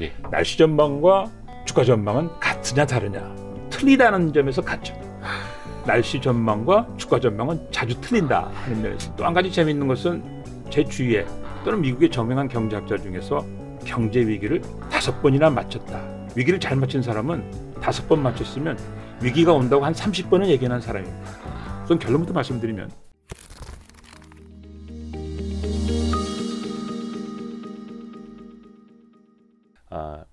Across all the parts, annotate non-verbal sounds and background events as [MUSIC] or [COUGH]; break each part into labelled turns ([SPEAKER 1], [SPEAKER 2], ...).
[SPEAKER 1] 예. 날씨 전망과 주가 전망은 같으냐 다르냐 틀리다는 점에서 같죠. 날씨 전망과 주가 전망은 자주 틀린다 하는 면에서 또 한 가지 재미있는 것은 제 주위에 또는 미국의 저명한 경제학자 중에서 경제 위기를 다섯 번이나 맞췄다. 위기를 잘 맞힌 사람은 다섯 번 맞췄으면 위기가 온다고 한 삼십 번은 얘기하는 사람입니다. 우선 결론부터 말씀드리면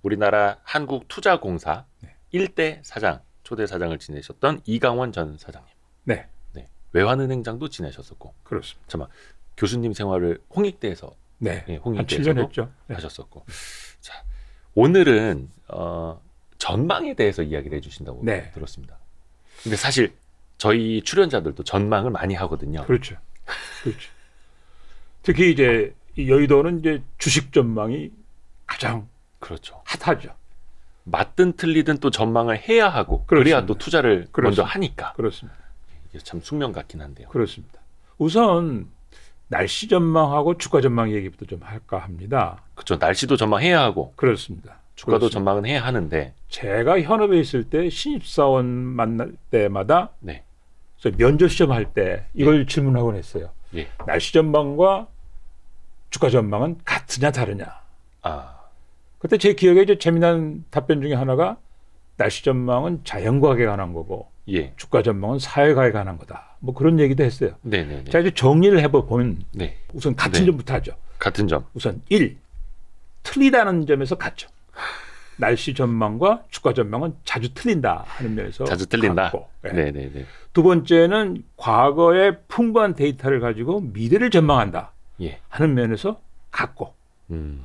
[SPEAKER 2] 우리나라 한국투자공사 네. 1대 사장 초대 사장을 지내셨던 이강원 전 사장님. 네. 네. 외환은행장도 지내셨었고. 그렇습니다. 잠깐 교수님 생활을 홍익대에서 네. 네 홍익대에서 했죠. 네. 하셨었고. 자, 오늘은 어, 전망에 대해서 이야기를 해 주신다고 네. 들었습니다. 근데 사실 저희 출연자들도 전망을 많이 하거든요. 그렇죠. 그렇죠.
[SPEAKER 1] [LAUGHS] 특히 이제 여의도는 이제 주식 전망이 가장
[SPEAKER 2] 그렇죠. 핫하죠. 맞든 틀리든 또 전망을 해야 하고 그렇습니다. 그래야 또 투자를 그렇습니다. 먼저 하니까. 그렇습니다. 이게 참 숙명 같긴 한데요. 그렇습니다.
[SPEAKER 1] 우선 날씨 전망하고 주가 전망 얘기부터 좀 할까 합니다. 그렇죠.
[SPEAKER 2] 날씨도 전망해야 하고. 그렇습니다. 주가도 그렇습니다. 전망은 해야 하는데
[SPEAKER 1] 제가 현업에 있을 때 신입사원 만날 때마다 네. 면접 시험 할때 이걸 예. 질문하곤 했어요. 예. 날씨 전망과 주가 전망은 같으냐 다르냐. 아. 그때 제 기억에 이제 재미난 답변 중에 하나가 날씨 전망은 자연과학에 관한 거고 예. 주가 전망은 사회과에 학 관한 거다. 뭐 그런 얘기도 했어요. 네네네. 네, 네. 자 이제 정리를 해보면 네. 우선 같은 네. 점부터 하죠. 같은 점. 우선 1. 틀리다는 점에서 같죠. 날씨 전망과 주가 전망은 자주 틀린다 하는 면에서 자주 틀린다.
[SPEAKER 2] 같고. 네. 네두 네,
[SPEAKER 1] 번째는 과거의 풍부한 데이터를 가지고 미래를 전망한다 예. 하는 면에서 같고. 음.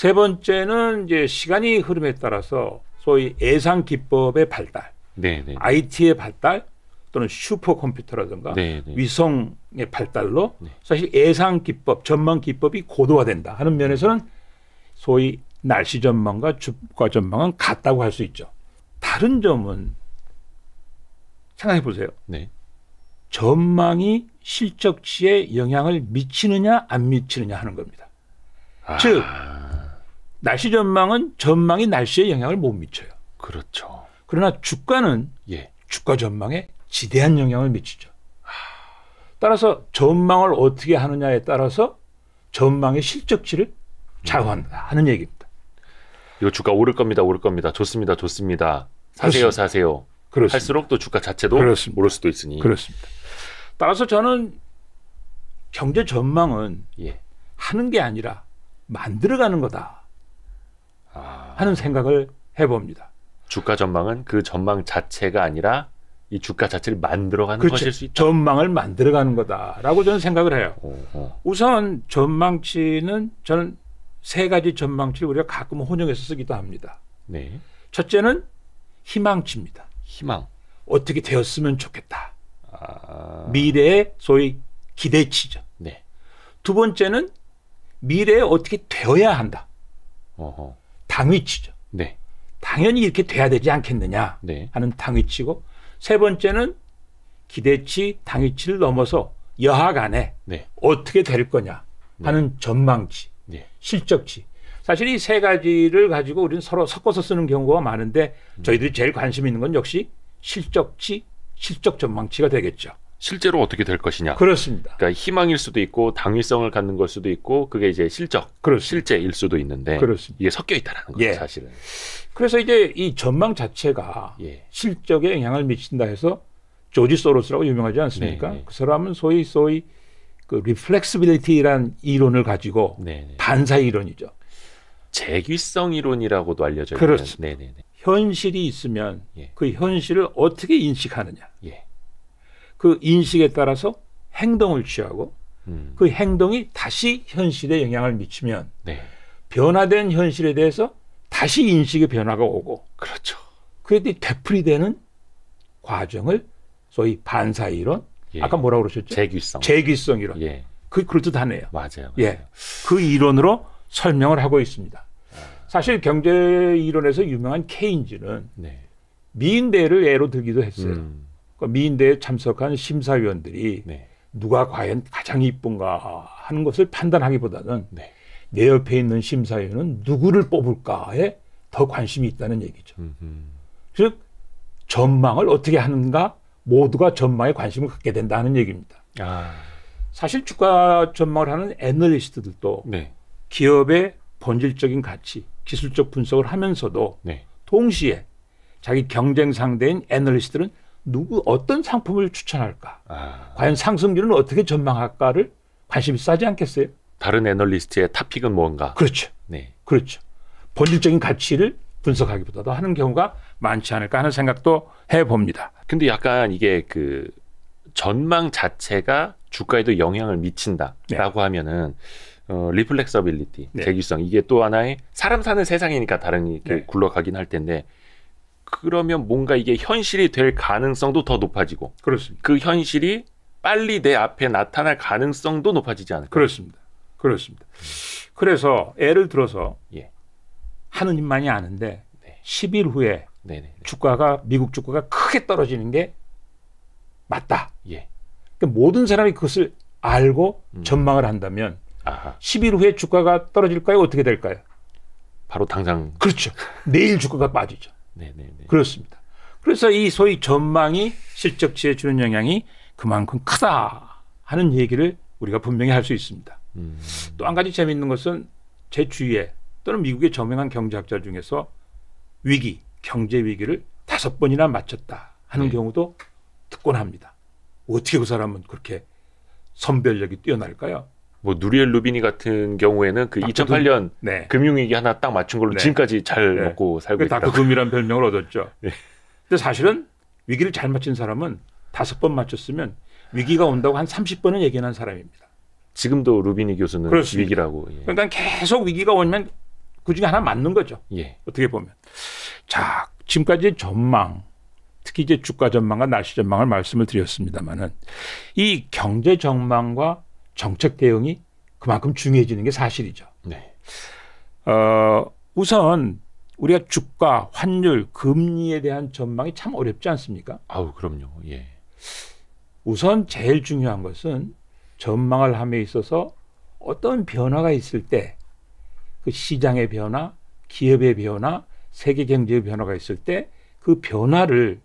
[SPEAKER 1] 세 번째는 이제 시간이 흐름에 따라서 소위 예상 기법의 발달, 네네. IT의 네, 네. 발달 또는 슈퍼컴퓨터라든가 네, 위성의 발달로 사실 예상 기법, 전망 기법이 고도화된다 하는 면에서는 소위 날씨 전망과 주가 전망은 같다고 할 수 있죠. 다른 점은 생각해 보세요. 네. 전망이 실적치에 영향을 미치느냐 안 미치느냐 하는 겁니다. 아... 즉 날씨 전망은 전망이 날씨에 영향을 못 미쳐요. 그렇죠. 그러나 주가는 예. 주가 전망에 지대한 영향을 미치죠. 따라서 전망을 어떻게 하느냐에 따라서 전망의 실적치를 좌우한다 하는 얘기입니다.
[SPEAKER 2] 이 주가 오를 겁니다, 오를 겁니다. 좋습니다, 좋습니다. 사세요, 그렇습니다. 사세요. 그렇습니다. 할수록 또 주가 자체도 그렇습니다. 오를 수도 있으니. 그렇습니다.
[SPEAKER 1] 따라서 저는 경제 전망은 예. 하는 게 아니라 만들어가는 거다. 아. 하는 생각을 해봅니다.
[SPEAKER 2] 주가 전망은 그 전망 자체가 아니라 이 주가 자체를 만들어가는 그렇죠. 것일 수
[SPEAKER 1] 있다. 전망을 만들어가는 거다라고
[SPEAKER 2] 저는 생각을 해요. 어허.
[SPEAKER 1] 우선 전망치는 저는 세 가지 전망치를 우리가 가끔 혼용해서 쓰기도 합니다. 네. 첫째는 희망치입니다. 희망. 어떻게 되었으면 좋겠다. 아... 미래의 소위 기대치죠. 네. 두 번째는 미래에 어떻게 되어야 한다. 어허. 당위치죠. 네. 당연히 이렇게 돼야 되지 않겠느냐 네. 하는 당위치고 세 번째는 기대치 당위치를 넘어서 여하간에 네. 어떻게 될 거냐 네. 하는 전망치, 네. 실적치. 사실 이 세 가지를 가지고 우리는 서로 섞어서 쓰는 경우가 많은데 음. 저희들이 제일 관심 있는 건 역시 실적치, 실적 전망치가 되겠죠.
[SPEAKER 2] 실제로 어떻게 될 것이냐. 그렇습니다. 그러니까 희망일 수도 있고 당위성을 갖는 걸 수도 있고 그게 이제 실적, 그렇습니다. 실제일 수도 있는데 그렇습니다. 이게 섞여 있다라는 거죠, 예. 사실은.
[SPEAKER 1] 그래서 이제 이 전망 자체가 예. 실적에 영향을 미친다 해서 조지 소로스라고 유명하지 않습니까? 네네. 네. 그 사람은 소위 소위 그리플렉스빌리티라는 이론을 가지고 네네. 네, 네. 반사 이론이죠.
[SPEAKER 2] 재귀성 이론이라고도 알려져 있는. 그렇습니다.
[SPEAKER 1] 현실이 있으면 예. 그 현실을 어떻게 인식하느냐. 예. 그 인식에 따라서 행동을 취하고 음. 그 행동이 다시 현실에 영향을 미치면 네. 변화된 현실에 대해서 다시 인식의 변화가 오고 그렇죠. 그랬더니 되풀이 되는 과정을 소위 반사 이론 예. 아까 뭐라고 그러셨죠? 재귀성. 재귀성 이론. 예. 그 그럴듯하네요. 맞아요, 맞아요. 예. 그 이론으로 설명을 하고 있습니다. 아. 사실 경제 이론에서 유명한 케인즈는 네. 미인대를 예로 들기도 했어요. 음. 그 미인대에 참석한 심사위원들이 네. 누가 과연 가장 이쁜가 하는 것을 판단하기보다는 네. 내 옆에 있는 심사위원은 누구를 뽑을까에 더 관심이 있다는 얘기죠. 음흠. 즉 전망을 어떻게 하는가 모두가 전망에 관심을 갖게 된다는 얘기입니다. 아. 사실 주가 전망을 하는 애널리스트들도 네. 기업의 본질적인 가치, 기술적 분석을 하면서도 네. 동시에 자기 경쟁 상대인 애널리스트들은 누구 어떤 상품을 추천할까? 아. 과연 상승률은 어떻게 전망할까를 관심이 싸지
[SPEAKER 2] 않겠어요? 다른 애널리스트의 탑픽은 뭔가? 그렇죠. 네.
[SPEAKER 1] 그렇죠. 본질적인 가치를 분석하기보다도 하는 경우가 많지 않을까 하는 생각도 해 봅니다.
[SPEAKER 2] 근데 약간 이게 그 전망 자체가 주가에도 영향을 미친다라고 네. 하면은 어, 리플렉서빌리티, 네. 재규성 이게 또 하나의 사람 사는 세상이니까 다른 네. 굴러가긴 할 텐데 그러면 뭔가 이게 현실이 될 가능성도 더 높아지고 그렇습니다. 그 현실이 빨리 내 앞에 나타날 가능성도 높아지지 않을까? 그렇습니다. 그렇습니다. 그래서 예를 들어서 예. 하느님만이
[SPEAKER 1] 아는데 네. 10일 후에 네네네. 네, 네. 주가가 미국 주가가 크게 떨어지는 게 맞다. 예. 그러니까 모든 사람이 그것을 알고 음. 전망을 한다면 아하. 10일 후에 주가가 떨어질까요? 어떻게 될까요? 바로 당장 그렇죠. 내일 주가가 빠지죠. 네네네. 그렇습니다. 그래서 이 소위 전망이 실적치에 주는 영향이 그만큼 크다 하는 얘기를 우리가 분명히 할 수 있습니다. 음. 또한 가지 재미있는 것은 제 주위에 또는 미국의 저명한 경제학자 중에서 위기, 경제 위기를 다섯 번이나 맞췄다 하는 네. 경우도 듣곤 합니다. 어떻게 그 사람은 그렇게 선별력이 뛰어날까요?
[SPEAKER 2] 뭐 누리엘 루비니 같은 경우에는 그 2008년 그 네. 금융위기 하나 딱 맞춘 걸로 네. 지금까지 잘 네. 먹고 살고 있다. 다크금이라는 그 별명을 얻었죠. 예.
[SPEAKER 1] 근데 사실은 위기를 잘 맞춘 사람은 다섯 번 맞췄으면 위기가 온다고 한 30번은 얘기하는 사람입니다.
[SPEAKER 2] 지금도 루비니 교수는 그렇습니다. 위기라고. 예.
[SPEAKER 1] 그러니까 계속 위기가 오면 그 중에 하나 맞는 거죠. 예. 어떻게 보면. 자, 지금까지 전망, 특히 이제 주가 전망과 날씨 전망을 말씀을 드렸습니다만은 이 경제 전망과 정책 대응이 그만큼 중요해지는 게 사실이죠. 네. 어, 우선 우리가 주가, 환율, 금리에 대한 전망이 참 어렵지 않습니까? 아우, 그럼요. 예. 우선 제일 중요한 것은 전망을 함에 있어서 어떤 변화가 있을 때 그 시장의 변화, 기업의 변화, 세계 경제의 변화가 있을 때 그 변화를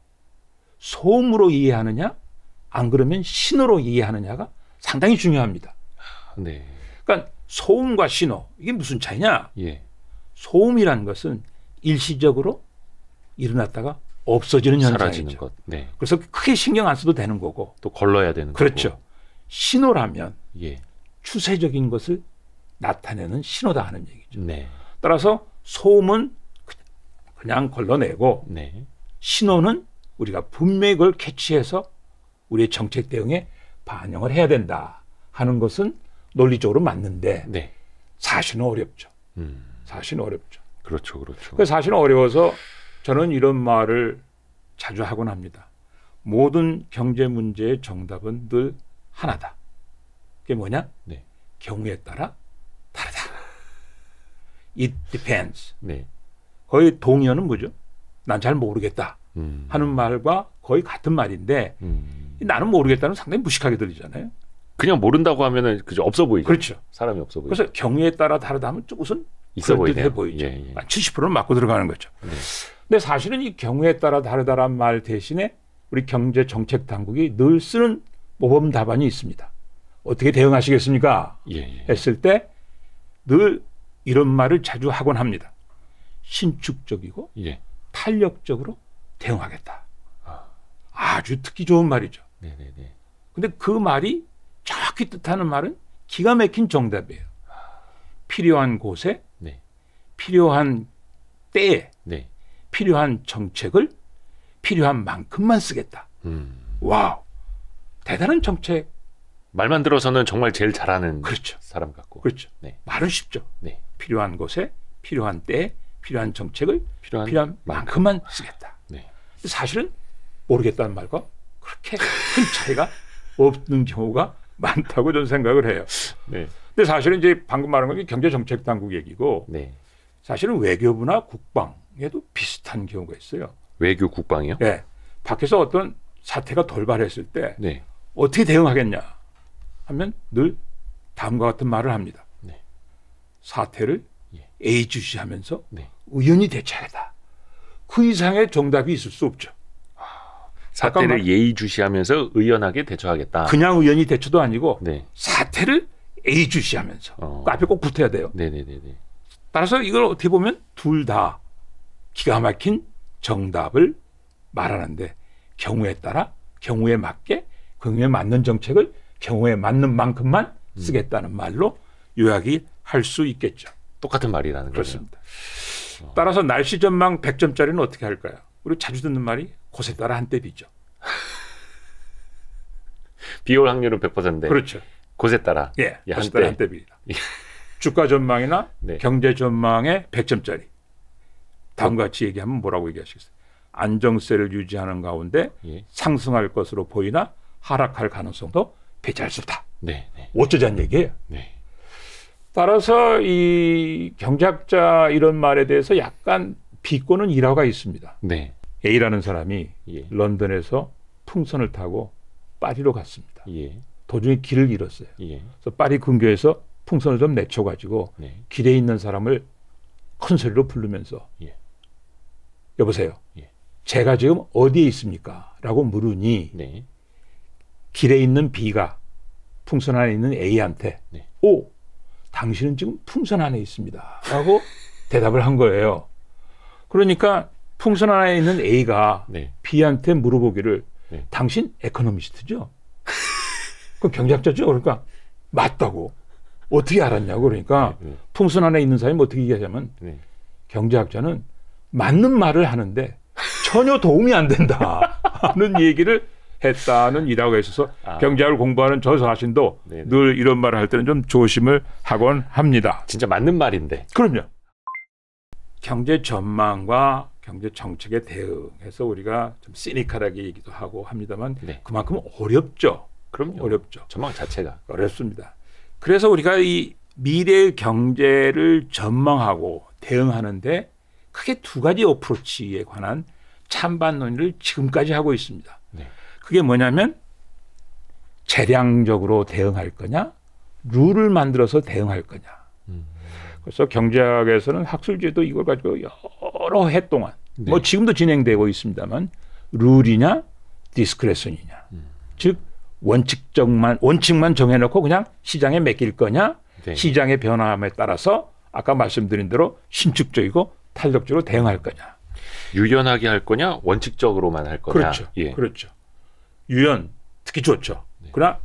[SPEAKER 1] 소음으로 이해하느냐, 안 그러면 신호로 이해하느냐가 상당히 중요합니다. 네. 그러니까 소음과 신호 이게 무슨 차이냐? 예. 소음이라는 것은 일시적으로 일어났다가 없어지는 현상이죠. 것. 네. 그래서 크게 신경 안 써도 되는 거고
[SPEAKER 2] 또 걸러야 되는 그렇죠. 거고.
[SPEAKER 1] 신호라면 예. 추세적인 것을 나타내는 신호다 하는 얘기죠. 네. 따라서 소음은 그, 그냥 걸러내고 네. 신호는 우리가 분명히 그걸 캐치해서 우리의 정책 대응에 반영을 해야 된다 하는 것은 논리적으로 맞는데 네. 사실은 어렵죠. 음. 사실은 어렵죠.
[SPEAKER 2] 그렇죠, 그렇죠. 사실은
[SPEAKER 1] 어려워서 저는 이런 말을 자주 하곤 합니다. 모든 경제 문제의 정답은 늘 하나다. 그게 뭐냐? 네. 경우에 따라 다르다. It depends. 네. 거의 동의어는 뭐죠? 난 잘 모르겠다. 음. 하는 말과 거의 같은 말인데 음. 나는 모르겠다는 상당히 무식하게 들리잖아요. 그냥 모른다고 하면은 그저 없어 보이죠. 그렇죠. 사람이 없어 보이죠. 그래서 경우에 따라 다르다 면 조금은 있어 보이네 보이죠. 예, 예. 70%는 아, 맞고 들어가는 거죠. 네. 근데 사실은 이 경우에 따라 다르다란 말 대신에 우리 경제 정책 당국이 늘 쓰는 모범 답안이 있습니다. 어떻게 대응하시겠습니까? 예, 예. 했을 때 늘 이런 말을 자주 하곤 합니다. 신축적이고 예. 탄력적으로 대응하겠다. 아. 아주 듣기 좋은 말이죠. 네네네. 근데 그 말이 정확히 뜻하는 말은 기가 막힌 정답이에요. 필요한 곳에, 네. 필요한 때에, 네. 필요한 정책을 필요한 만큼만 쓰겠다.
[SPEAKER 2] 음. 와우. 대단한 정책. 말만 들어서는 정말 제일 잘하는 그렇죠. 사람 같고. 그렇죠. 네. 말은 쉽죠. 네. 필요한 곳에, 필요한 때에, 필요한
[SPEAKER 1] 정책을 필요한, 필요한 만큼만 쓰겠다. 네. 사실은 모르겠다는 말과 그렇게 큰 차이가 없는 경우가 많다고 저는 생각을 해요. 네. 근데 사실은 이제 방금 말한 건 경제정책당국 얘기고 네. 사실은 외교부나 국방에도 비슷한 경우가 있어요.
[SPEAKER 2] 외교 국방이요? 네.
[SPEAKER 1] 밖에서 어떤 사태가 돌발했을 때 네. 어떻게 대응하겠냐 하면 늘 다음과 같은 말을 합니다. 네. 사태를 예. A주시하면서 네. 우연히 대처하다. 그 이상의 정답이 있을 수 없죠.
[SPEAKER 2] 사태를 예의주시하면서 의연하게 대처하겠다. 그냥
[SPEAKER 1] 의연이 대처도 아니고 네.
[SPEAKER 2] 사태를 예의주시하면서 어. 그 앞에 꼭 붙어야 돼요. 네네네네. 따라서 이걸 어떻게 보면 둘 다
[SPEAKER 1] 기가 막힌 정답을 말하는데 경우에 따라 경우에 맞게 경우에 맞는 정책을 경우에 맞는 만큼만 음. 쓰겠다는 음. 말로 요약이 할 수 있겠죠. 똑같은 말이라는 거죠. 그렇습니다. 거네요. 따라서 날씨 전망 100점짜리는 어떻게 할까요? 우리 자주 듣는 말이 곳에 따라 한 때리죠.
[SPEAKER 2] [LAUGHS] 비올 확률은 100%인데. 그렇죠. 곳에 따라. 예, 예 곳에 따라 한 때립니다. 예.
[SPEAKER 1] 주가 전망이나 네. 경제 전망의 100점짜리. 다음과 같이 얘기하면 뭐라고 얘기하시겠어요? 안정세를 유지하는 가운데 예. 상승할 것으로 보이나 하락할 가능성도 배제할 수 없다. 네, 네. 어쩌자는 얘기예요. 네. 따라서 이 경제학자 이런 말에 대해서 약간 비꼬는 일화가 있습니다. 네. A라는 사람이 예. 런던에서 풍선을 타고 파리로 갔습니다. 예. 도중에 길을 잃었어요. 예. 그래서 파리 근교에서 풍선을 좀 내쳐가지고 네. 길에 있는 사람을 큰 소리로 부르면서 예. 여보세요. 예. 제가 지금 어디에 있습니까? 라고 물으니 네. 길에 있는 B가 풍선 안에 있는 A한테 네. 오 당신은 지금 풍선 안에 있습니다. 라고 [LAUGHS] 대답을 한 거예요. 그러니까 풍선 안에 있는 A가 네. B한테 물어보기를 네. 당신 에코노미스트죠? [LAUGHS] 그 경제학자죠? 그러니까 맞다고 어떻게 알았냐고 그러니까 네, 네. 풍선 안에 있는 사람이 어떻게 얘기하냐면 네. 경제학자는 맞는 말을 하는데 전혀 도움이 안 된다 하는 [LAUGHS] 얘기를 했다는 일화가 있어서 아. 경제학을 공부하는 저자신도 네네. 늘 이런 말을 할 때는 좀 조심을 하곤 합니다. 진짜 맞는 말인데. 그럼요. 경제 전망과 경제 정책에 대응해서 우리가 좀 시니컬하게 얘기도 하고 합니다만 네. 그만큼 어렵죠. 그럼 어렵죠. 전망 자체가 어렵습니다. 그래서 우리가 이미래 경제를 전망하고 대응하는데 크게 두 가지 어프로치에 관한 찬반 논의를 지금까지 하고 있습니다. 네. 그게 뭐냐면 재량적으로 대응할 거냐, 룰을 만들어서 대응할 거냐. 음. 그래서 경제학에서는 학술지도 이걸 가지고 여러 해 동안 네. 뭐 지금도 진행되고 있습니다만 룰이냐 디스크레션이냐 음. 즉 원칙적만 원칙만 정해놓고 그냥 시장에 맡길 거냐 네. 시장의 변화함에 따라서 아까 말씀드린 대로 신축적이고 탄력적으로 대응할
[SPEAKER 2] 거냐 유연하게 할 거냐 원칙적으로만 할 거냐 그렇죠 예.
[SPEAKER 1] 그렇죠 유연 특히 좋죠 네. 그러나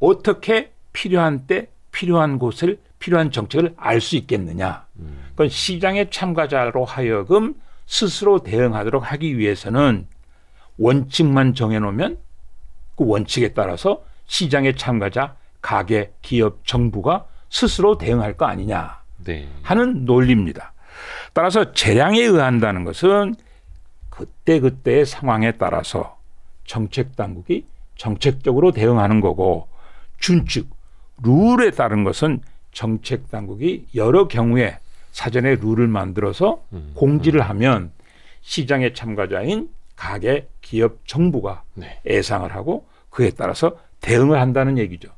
[SPEAKER 1] 어떻게 필요한 때 필요한 곳을 필요한 정책을 알 수 있겠느냐 그건 시장의 참가자로 하여금 스스로 대응하도록 하기 위해서는 원칙만 정해놓으면 그 원칙에 따라서 시장의 참가자, 가계 기업, 정부가 스스로 대응할 거 아니냐 네. 하는 논리입니다. 따라서 재량에 의한다는 것은 그때그때의 상황에 따라서 정책 당국이 정책적으로 대응하는 거고 준칙, 룰에 따른 것은 정책 당국이 여러 경우에 사전에 룰을 만들어서 음, 공지를 음. 하면 시장의 참가자인 가게, 기업, 정부가 네. 예상을 하고 그에 따라서 대응을 한다는 얘기죠.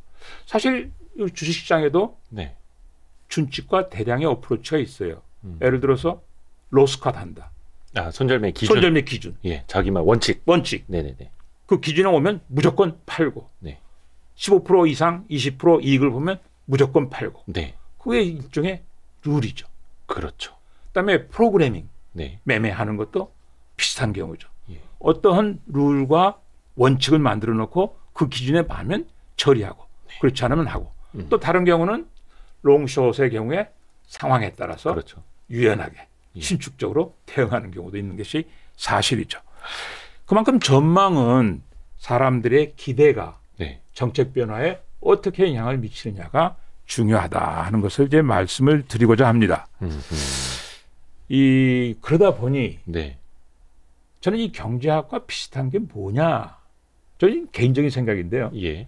[SPEAKER 1] 사실 주식시장에도 네. 준칙과 대량의 어프로치가 있어요. 음. 예를 들어서 로스컷 한다.
[SPEAKER 2] 아, 손절매 기준. 손절매 기준. 예, 자기만 원칙. 원칙. 네네네.
[SPEAKER 1] 그 기준에 오면 무조건 팔고. 네. 15% 이상 20% 이익을 보면 무조건 팔고. 네. 그게 일종의 룰이죠. 그렇죠. 그다음에 프로그래밍 네. 매매하는 것도 비슷한 경우죠. 예. 어떠한 룰과 원칙을 만들어 놓고 그 기준에 맞으면 처리하고 네. 그렇지 않으면 하고 음. 또 다른 경우는 롱숏의 경우에 상황에 따라서 그렇죠. 유연하게 예. 신축적으로 대응하는 경우도 있는 것이 사실이죠. 그만큼 전망은 사람들의 기대가 네. 정책 변화에 어떻게 영향을 미치느냐가 중요하다 하는 것을 이제 말씀을 드리고자 합니다. 음, 음. 이 그러다 보니 네. 저는 이 경제학과 비슷한 게 뭐냐? 저는 개인적인 생각인데요. 예.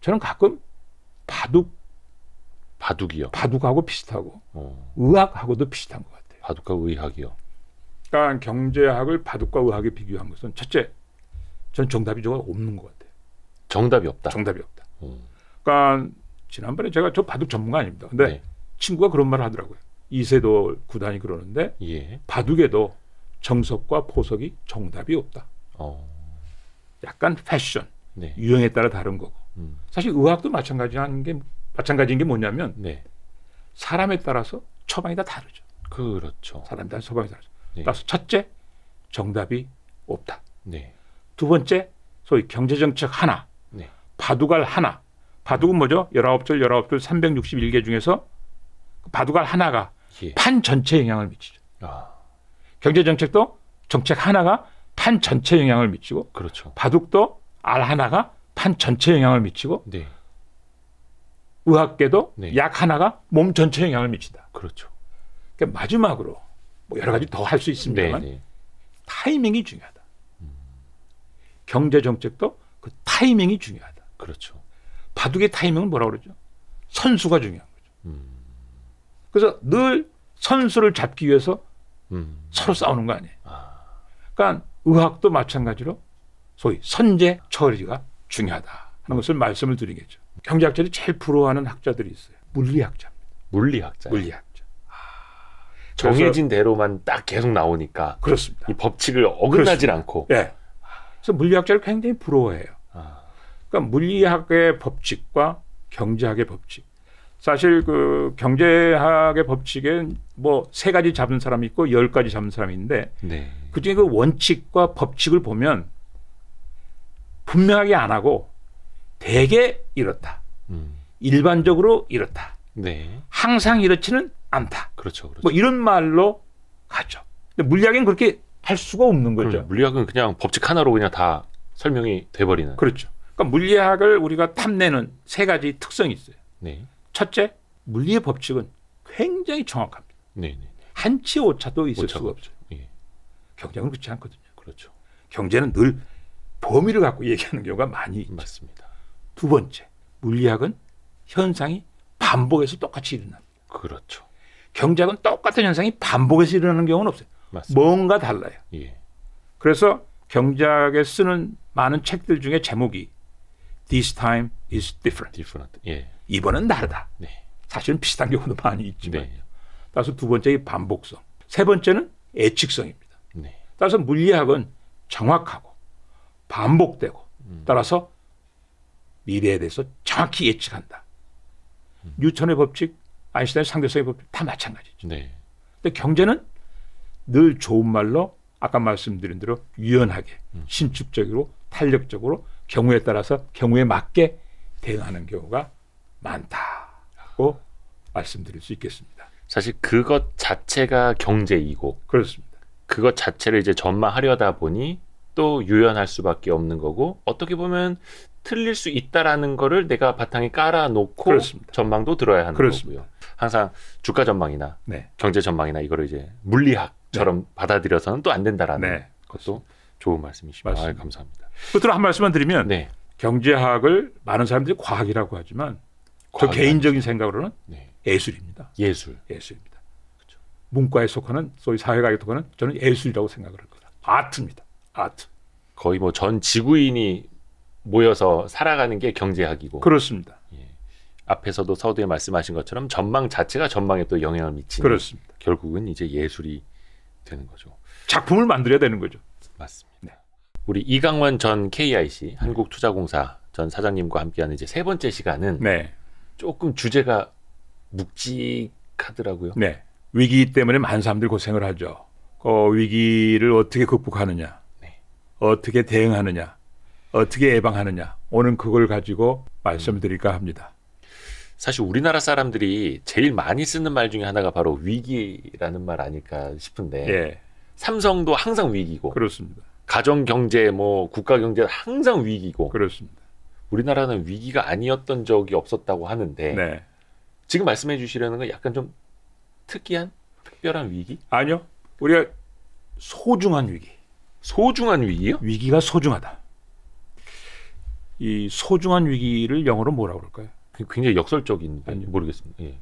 [SPEAKER 1] 저는 가끔 바둑 바둑이요. 바둑하고 비슷하고 어. 의학하고도 비슷한 것 같아요. 바둑과 의학이요. 그러니까 경제학을 바둑과 의학에 비교한 것은 첫째, 전 정답이 저가 없는 것 같아요. 정답이 없다. 정답이 없다. 음. 그러니까 지난번에 제가 저 바둑 전문가 아닙니다. 근데 네. 친구가 그런 말을 하더라고요. 이세돌 구단이 그러는데 예. 바둑에도 정석과 포석이 정답이 없다. 어. 약간 패션, 네. 유형에 따라 다른 거고. 음. 사실 의학도 마찬가지한 게 마찬가지인 게 뭐냐면 네. 사람에 따라서 처방이 다 다르죠. 그렇죠. 사람에 따라 처방이 다르죠. 네. 따라서 첫째 정답이 없다. 네. 두 번째 소위 경제정책 하나, 네. 바둑알 하나, 바둑은 뭐죠? 열아절열아절삼백육개 중에서 바둑알 하나가 예. 판 전체에 영향을 미치죠. 아. 경제 정책도 정책 하나가 판 전체에 영향을 미치고 그렇죠. 바둑도 알 하나가 판 전체에 영향을 미치고 네. 의학계도 네. 약 하나가 몸 전체에 영향을 미친다. 그렇죠. 그러니까 마지막으로 뭐 여러 가지 더 할 수 있습니다만 네, 네, 타이밍이 중요하다. 음. 경제 정책도 그 타이밍이 중요하다. 그렇죠. 바둑의 타이밍은 뭐라 그러죠? 선수가 중요한 거죠. 그래서 늘 선수를 잡기 위해서 음. 서로 싸우는 거 아니에요. 그러니까 의학도 마찬가지로 소위 선제 처리가 중요하다 하는 것을 말씀을 드리겠죠. 경제학자들이 제일 부러워하는 학자들이 있어요. 물리학자입니다.
[SPEAKER 2] 물리학자. 물리학자. 아. 정해진 대로만 딱 계속 나오니까 그렇습니다. 이 법칙을 어긋나진 않고. 예.
[SPEAKER 1] 네. 그래서 물리학자를 굉장히 부러워해요. 그러니까 물리학의 법칙과 경제학의 법칙. 사실 그 경제학의 법칙엔 뭐세 가지 잡은 사람이 있고 열 가지 잡은 사람이 있는데 네. 그중에 그 원칙과 법칙을 보면 분명하게 안 하고 대개 이렇다. 음. 일반적으로
[SPEAKER 2] 이렇다. 네.
[SPEAKER 1] 항상 이렇지는 않다. 그렇죠, 그렇죠. 뭐 이런 말로 가죠. 근데 물리학엔 그렇게 할 수가 없는 거죠. 그러니까
[SPEAKER 2] 물리학은 그냥 법칙 하나로 그냥 다 설명이 돼버리는. 그렇죠. 그러니까 물리학을 우리가 탐내는 세 가지 특성이 있어요. 네.
[SPEAKER 1] 첫째, 물리의 법칙은 굉장히 정확합니다. 네, 네. 네. 한치 오차도 있을 오차가 수가 없죠. 예. 경쟁은 그렇지 않거든요. 그렇죠. 경제는 늘 범위를 갖고 얘기하는 경우가 많이 있죠. 맞습니다. 두 번째, 물리학은 현상이 반복해서 똑같이 일어납니다. 그렇죠. 경제학은 똑같은 현상이 반복해서 일어나는 경우는 없어요. 맞습니다. 뭔가 달라요. 예. 그래서 경제학에 쓰는 많은 책들 중에 제목이 This time is different. different. 예. 이번은 다르다. 네. 사실은 비슷한 경우도 많이 있지만. 네. 따라서 두 번째의 반복성. 세 번째는 예측성입니다. 네. 따라서 물리학은 정확하고 반복되고 음. 따라서 미래에 대해서 정확히 예측한다. 음. 뉴턴의 법칙, 아인슈타인 상대성의 법칙 다 마찬가지죠. 네. 근데 경제는 늘 좋은 말로 아까 말씀드린 대로 유연하게, 음. 신축적으로, 탄력적으로 경우에 따라서 경우에 맞게 대응하는 경우가 많다라고
[SPEAKER 2] 말씀드릴 수 있겠습니다. 사실 그것 자체가 경제이고 그렇습니다. 그것 자체를 이제 전망하려다 보니 또 유연할 수밖에 없는 거고 어떻게 보면 틀릴 수 있다라는 거를 내가 바탕에 깔아놓고 그렇습니다. 전망도 들어야 하는 그렇습니다. 거고요. 항상 주가 전망이나 네. 경제 전망이나 이거를 이제 물리학처럼 네. 받아들여서는 또 안 된다라는 네. 것도 그렇습니다. 좋은 말씀이십니다. 아, 감사합니다. 끝으로 한 말씀만 드리면 네. 경제학을 많은 사람들이 과학이라고 하지만 저 개인적인 아니죠. 생각으로는 네. 예술입니다. 예술. 예술입니다.
[SPEAKER 1] 그렇죠. 문과에 속하는 소위 사회과에 속하는 저는 예술이라고 생각을 합니다.
[SPEAKER 2] 아트입니다. 아트. 거의 뭐 전 지구인이 모여서 살아가는 게 경제학이고 그렇습니다. 예. 앞에서도 서두에 말씀하신 것처럼 전망 자체가 전망에 또 영향을 미치는 그렇습니다. 결국은 이제 예술이 되는 거죠. 작품을 만들어야 되는 거죠. 맞습니다. 우리 이강원 전 KIC 한국투자공사 전 사장님과 함께하는 이제 세 번째 시간은 네. 조금 주제가 묵직하더라고요. 네. 위기 때문에 많은 사람들 고생을 하죠.
[SPEAKER 1] 어, 위기를 어떻게 극복하느냐, 네. 어떻게 대응하느냐, 어떻게 예방하느냐. 오늘 그걸 가지고 말씀드릴까 합니다.
[SPEAKER 2] 사실 우리나라 사람들이 제일 많이 쓰는 말 중에 하나가 바로 위기라는 말 아닐까 싶은데 예. 삼성도 항상 위기고 그렇습니다. 가정 경제, 뭐 국가 경제 항상 위기고. 그렇습니다. 우리나라는 위기가 아니었던 적이 없었다고 하는데 네. 지금 말씀해 주시려는 건 약간 좀 특이한 특별한 위기? 아니요. 우리가 소중한 위기. 소중한 위기요? 위기가 소중하다. 이 소중한 위기를 영어로 뭐라 그럴까요? 굉장히 역설적인 아니, 모르겠습니다. 예.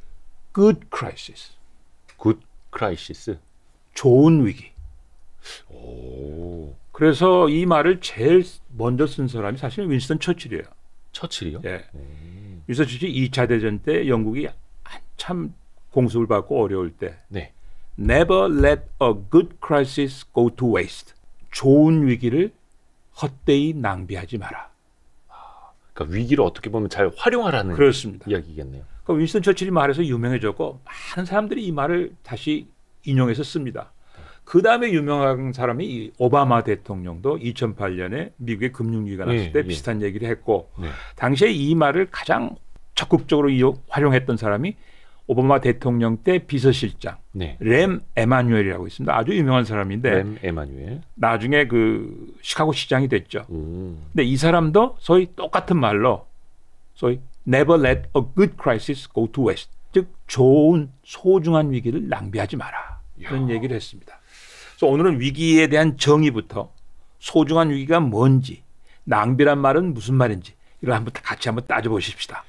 [SPEAKER 2] Good crisis. Good crisis. 좋은
[SPEAKER 1] 위기. 오. 그래서 이 말을 제일 먼저 쓴 사람이 사실은 윈스턴 처칠이에요. 처칠이요? 예. 음. 윈스턴 처칠이 2차 대전 때 영국이 한참 공습을 받고 어려울 때 네. Never let a good crisis go to waste. 좋은 위기를 헛되이 낭비하지 마라. 그러니까 위기를 어떻게 보면 잘 활용하라는 그렇습니다. 이야기겠네요. 그러 그러니까 윈스턴 처칠이 말해서 유명해졌고 많은 사람들이 이 말을 다시 인용해서 씁니다. 그 다음에 유명한 사람이 이 오바마 대통령도 2008년에 미국의 금융위기가 예, 났을 예, 때 비슷한 얘기를 했고 네. 당시에 이 말을 가장 적극적으로 이용, 활용했던 사람이 오바마 대통령 때 비서실장 네. 램 에마뉴엘이라고 있습니다. 아주 유명한 사람인데 램 에마뉴엘. 나중에 그 시카고 시장이 됐죠. 음. 근데 이 사람도 소위 똑같은 말로 소위 never let a good crisis go to waste. 즉 좋은 소중한 위기를 낭비하지 마라. 이런 얘기를 했습니다. 그래서 오늘은 위기에 대한 정의부터 소중한 위기가 뭔지 낭비란 말은 무슨 말인지 이걸 한번 같이 한번 따져보십시다.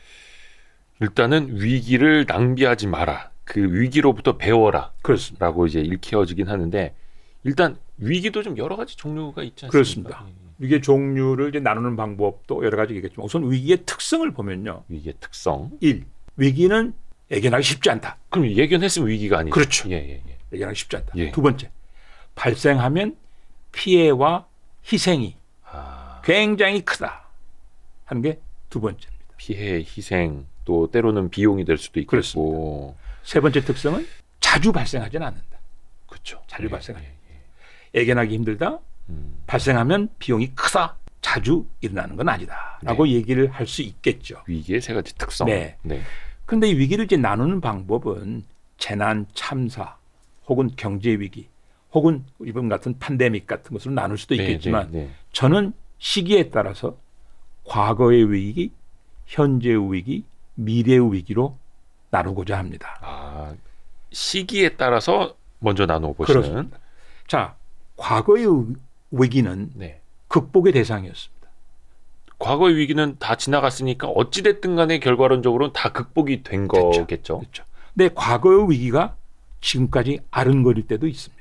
[SPEAKER 2] 일단은 위기를 낭비하지 마라. 그 위기로부터 배워라. 그렇습니다. 라고 이제 일깨워지긴 하는데
[SPEAKER 1] 일단 위기도 좀 여러 가지 종류가 있지 않습니까? 그렇습니다. 예, 예. 위기의 종류를 이제 나누는 방법도 여러 가지 있겠지만 우선 위기의 특성을 보면요. 위기의 특성. 1. 위기는 예견하기 쉽지 않다. 그럼 예견했으면 위기가 아니죠. 그렇죠. 예, 예, 예. 예견하기 쉽지 않다. 예. 두 번째. 발생하면 피해와 희생이 아. 굉장히
[SPEAKER 2] 크다 하는 게 두 번째입니다. 피해, 희생 또 때로는 비용이 될 수도 있고 그렇습니다.
[SPEAKER 1] 세 번째 특성은 자주 발생하지는 않는다. 그렇죠. 자주 예, 발생하지. 예, 예. 예견하기 힘들다. 음. 발생하면 비용이 크다. 자주 일어나는 건 아니다.라고 네. 얘기를 할 수 있겠죠. 위기의 세 가지 특성. 네. 네. 그런데 이 위기를 이제 나누는 방법은 재난 참사 혹은 경제 위기 혹은 이번 같은 판데믹 같은 것으로 나눌 수도 네, 있겠지만 네, 네, 네. 저는 시기에 따라서 과거의 위기, 현재의 위기, 미래의 위기로 나누고자 합니다. 아,
[SPEAKER 2] 시기에 따라서
[SPEAKER 1] 먼저 나누어 보시는. 그렇습니다. 자, 과거의 위기는 네. 극복의 대상이었습니다.
[SPEAKER 2] 과거의 위기는 다 지나갔으니까 어찌 됐든 간에 결과론적으로는 다 극복이 된 됐죠, 거겠죠. 그렇죠.
[SPEAKER 1] 근데 과거의 위기가 지금까지 아른거릴 때도 있습니다.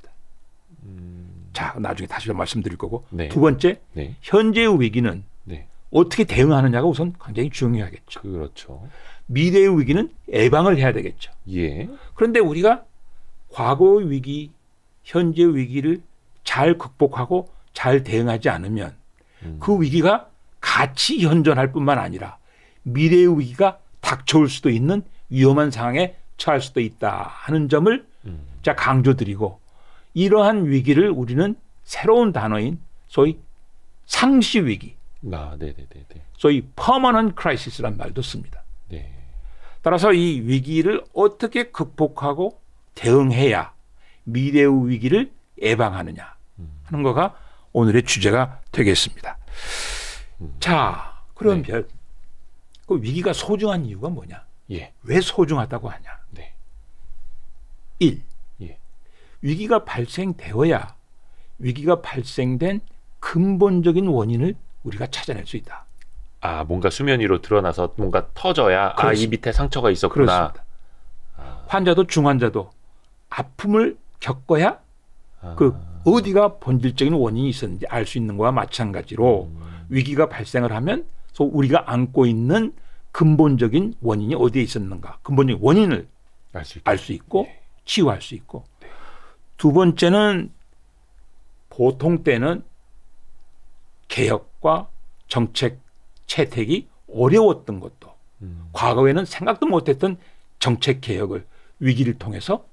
[SPEAKER 1] 자 나중에 다시 말씀드릴 거고 네. 두 번째 네. 현재의 위기는 네. 어떻게 대응하느냐가 우선 굉장히 중요하겠죠. 그렇죠. 미래의 위기는 예방을 해야 되겠죠. 예. 그런데 우리가 과거의 위기, 현재의 위기를 잘 극복하고 잘 대응하지 않으면 음. 그 위기가 같이 현존할 뿐만 아니라 미래의 위기가 닥쳐올 수도 있는 위험한 상황에 처할 수도 있다 하는 점을 음. 자 강조드리고 이러한 위기를 우리는 새로운 단어인 소위 상시 위기, 아, 네네네. 네, 네, 네. 소위 퍼머넌 m a n e n t c 란 말도 씁니다. 네. 따라서 이 위기를 어떻게 극복하고 대응해야 미래의 위기를 예방하느냐 음. 하는 거가 오늘의 주제가 되겠습니다. 음. 자, 그럼 네. 별, 그 위기가 소중한 이유가 뭐냐? 예. 왜 소중하다고 하냐? 네. 1. 위기가 발생되어야 위기가 발생된 근본적인 원인을 우리가 찾아낼
[SPEAKER 2] 수 있다. 아 뭔가 수면 위로 드러나서 뭔가 터져야 아이 밑에 상처가 있었구나.
[SPEAKER 1] 아. 환자도 중환자도 아픔을 겪어야 아. 그 어디가 본질적인 원인이 있었는지 알 수 있는 거와 마찬가지로 음. 위기가 발생을 하면 우리가 안고 있는 근본적인 원인이 어디에 있었는가 근본적인 원인을 알 수 있고 네. 치유할 수 있고 두 번째는 보통 때는 개혁과 정책 채택이 어려웠던 것도 음. 과거에는 생각도 못했던 정책 개혁을 위기를 통해서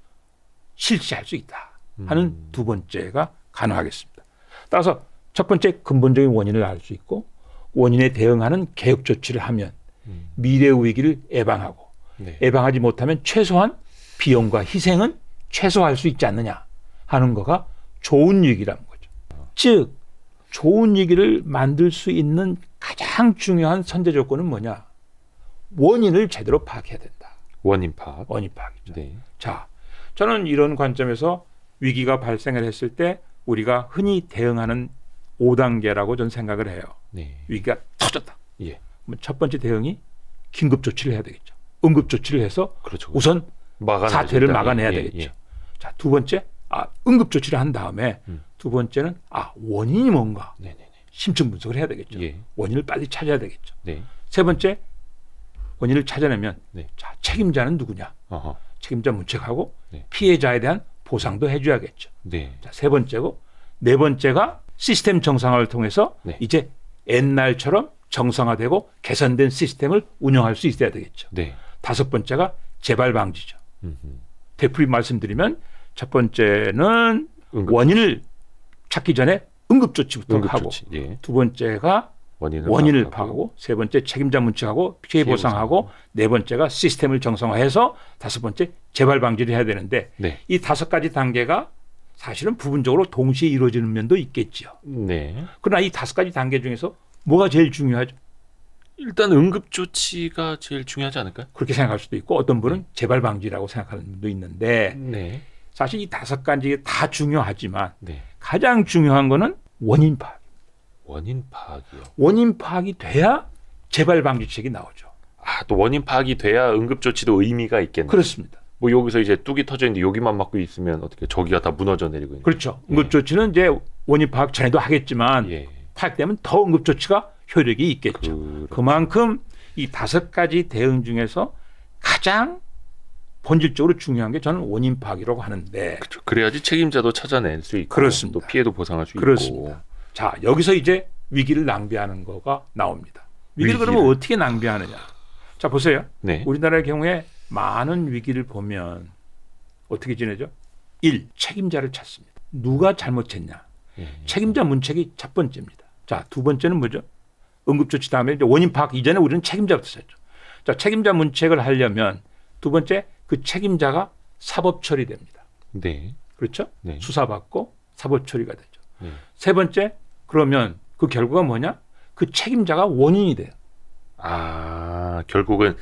[SPEAKER 1] 실시할 수 있다 하는 음. 두 번째가 가능하겠습니다. 따라서 첫 번째 근본적인 원인을 알 수 있고 원인에 대응하는 개혁 조치를 하면 음. 미래 위기를 예방하고 네. 예방하지 못하면 최소한 비용과 희생은 최소화할 수 있지 않느냐 하는 거가 좋은 위기라는 거죠. 즉 좋은 위기를 만들 수 있는 가장 중요한 선제 조건은 뭐냐? 원인을 제대로 파악해야 된다.
[SPEAKER 2] 원인 파악. 원인 파악이죠. 네.
[SPEAKER 1] 자, 저는 이런 관점에서 위기가 발생을 했을 때 우리가 흔히 대응하는 5단계라고 저는 생각을 해요. 네. 위기가
[SPEAKER 2] 터졌다. 예.
[SPEAKER 1] 첫 번째 대응이 긴급 조치를 해야 되겠죠. 응급 조치를 해서
[SPEAKER 2] 그렇죠. 그렇죠. 우선 사태를 된다. 막아내야 예, 예. 되겠죠. 예.
[SPEAKER 1] 자, 두 번째 아 응급 조치를 한 다음에 음. 두 번째는 아 원인이 뭔가 네네네. 심층 분석을 해야 되겠죠. 예. 원인을 빨리 찾아야 되겠죠. 네. 세 번째 원인을 찾아내면 네. 자 책임자는 누구냐. 어허. 책임자 문책하고 네. 피해자에 대한 보상도 해줘야겠죠. 네. 자세 번째고 네 번째가 시스템 정상화를 통해서 네. 이제 옛날처럼 정상화되고 개선된 시스템을 운영할 수 있어야 되겠죠. 네. 다섯 번째가 재발 방지죠. 음흠. 대풀이 말씀드리면 첫 번째는 응급조치. 원인을 찾기 전에 응급조치부터 응급조치. 하고 예. 두 번째가 원인을, 원인을 파악하고. 파고세 번째 책임자 문책하고 피해 보상하고 네 번째가 시스템을 정상화해서 다섯 번째 재발 방지를 해야 되는데 네. 이 다섯 가지 단계가 사실은 부분적으로 동시에 이루어지는 면도 있겠지요.
[SPEAKER 2] 네.
[SPEAKER 1] 그러나 이 다섯 가지 단계 중에서 뭐가 제일 중요하죠?
[SPEAKER 2] 일단 응급 조치가 제일 중요하지 않을까요?
[SPEAKER 1] 그렇게 생각할 수도 있고 어떤 분은 네. 재발 방지라고 생각하는 분도 있는데 네. 사실 이 다섯 가지 다 중요하지만 네. 가장 중요한 거는 원인 파악.
[SPEAKER 2] 원인 파악이요. 원인 파악이 돼야 재발 방지책이 나오죠. 아, 또 원인 파악이 돼야 응급 조치도 의미가 있겠네요. 그렇습니다. 뭐 여기서 이제 뚝이 터져 있는데 여기만 막고 있으면 어떻게 저기가 다 무너져 내리고 있는.
[SPEAKER 1] 그렇죠. 예. 응급 조치는 이제 원인 파악 전에도 하겠지만 예. 파악되면 더 응급 조치가 효력이 있겠죠. 그렇죠. 그만큼이 다섯 가지 대응 중에서 가장 본질적으로 중요한 게 저는 원인 파악이라고 하는데.
[SPEAKER 2] 그렇죠. 그래야지 책임자도 찾아낼 수 있고. 그렇습니다. 또 피해도 보상할 수 그렇습니다. 있고. 자, 여기서 이제 위기를 낭비하는 거가
[SPEAKER 1] 나옵니다. 위기를, 위기를. 그러면 어떻게 낭비하느냐. 자, 보세요. 네. 우리나라의 경우에 많은 위기를 보면 어떻게 지내죠? 1. 책임자를 찾습니다. 누가 잘못했냐. 예. 책임자 문책이 첫 번째입니다. 자, 두 번째는 뭐죠? 응급조치 다음에 원인 파악 이전에 우리는 책임자부터 찾죠 자, 책임자 문책을 하려면 두 번째 그 책임자가 사법 처리됩니다. 네. 그렇죠? 네. 수사받고 사법 처리가 되죠. 네. 세 번째 그러면 그 결과가 뭐냐? 그 책임자가 원인이 돼요.
[SPEAKER 2] 아 결국은